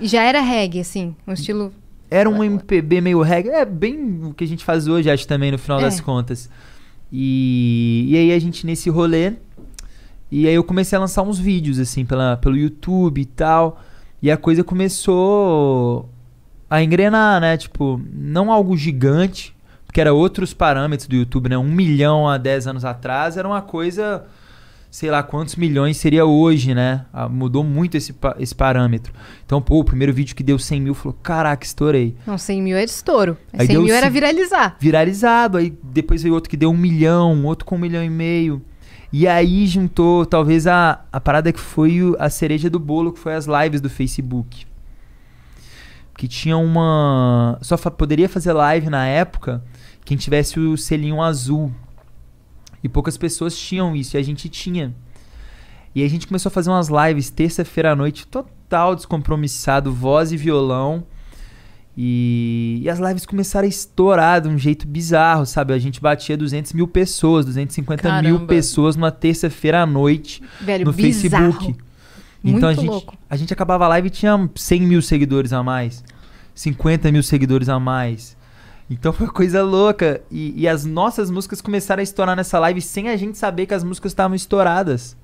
já era reggae, assim, um estilo... Era um MPB meio reggae, é bem o que a gente faz hoje, acho, também, no final é. das contas. E, e aí a gente, nesse rolê, e aí eu comecei a lançar uns vídeos, assim, pela, pelo YouTube e tal, e a coisa começou a engrenar, né? Tipo, não algo gigante, porque era outros parâmetros do YouTube, né? Um milhão há 10 anos atrás era uma coisa sei lá quantos milhões seria hoje, né? Ah, mudou muito esse, esse parâmetro. Então, pô, o primeiro vídeo que deu 100 mil, falou, caraca, estourei. Não, 100 mil era estouro. Aí 100 mil era viralizar. Viralizado. Aí depois veio outro que deu um milhão, outro com um milhão e meio. E aí juntou, talvez, a, a parada que foi a cereja do bolo, que foi as lives do Facebook. Que tinha uma... Só fa poderia fazer live na época quem tivesse o selinho azul, e poucas pessoas tinham isso, e a gente tinha. E a gente começou a fazer umas lives terça-feira à noite, total descompromissado, voz e violão. E, e, as lives começaram a estourar de um jeito bizarro, sabe? A gente batia 200 mil pessoas, 250 Caramba. mil pessoas numa terça-feira à noite Velho, no bizarro. Facebook. Então, Muito então a gente, louco. a gente acabava a live e tinha 100 mil seguidores a mais, 50 mil seguidores a mais. Então foi coisa louca. E, e, as nossas músicas começaram a estourar nessa live sem a gente saber que as músicas estavam estouradas.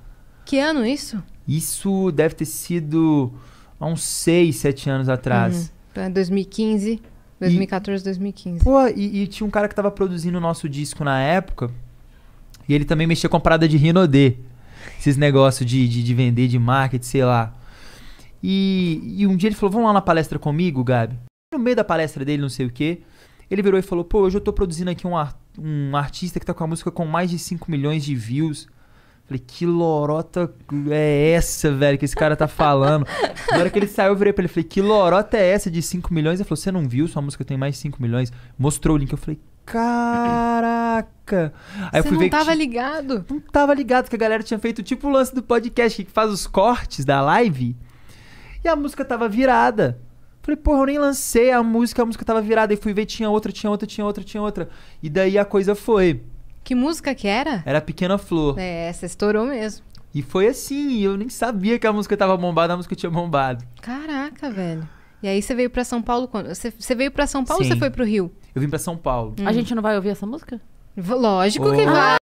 Que ano isso? Isso deve ter sido há uns 6, 7 anos atrás. Uhum. 2015, 2014, e, 2015. Pô, e, e, tinha um cara que tava produzindo o nosso disco na época. E ele também mexia com a parada de Rinodê. Esses negócios de, de, de vender, de marketing, sei lá. E, e um dia ele falou: Vamos lá na palestra comigo, Gabi? No meio da palestra dele, não sei o quê. Ele virou e falou: pô, hoje eu tô produzindo aqui um, um artista que tá com a música com mais de 5 milhões de views. Falei, que lorota é essa, velho, que esse cara tá falando? Na hora que ele saiu, eu virei pra ele falei, que lorota é essa de 5 milhões? Ele falou, você não viu? Sua música tem mais de 5 milhões. Mostrou o link, eu falei, caraca. Aí você eu fui não ver tava que... ligado? Não tava ligado, que a galera tinha feito tipo o lance do podcast que faz os cortes da live. E a música tava virada. Falei, porra, eu nem lancei a música, a música tava virada. E fui ver, tinha outra, tinha outra, tinha outra, tinha outra. E daí a coisa foi. Que música que era? Era Pequena Flor. É, essa estourou mesmo. E foi assim, eu nem sabia que a música tava bombada, a música tinha bombado. Caraca, velho. E aí você veio para São Paulo quando? Você, veio para São Paulo Sim. ou você foi pro Rio? Eu vim para São Paulo. Hum. A gente não vai ouvir essa música? Lógico que vai.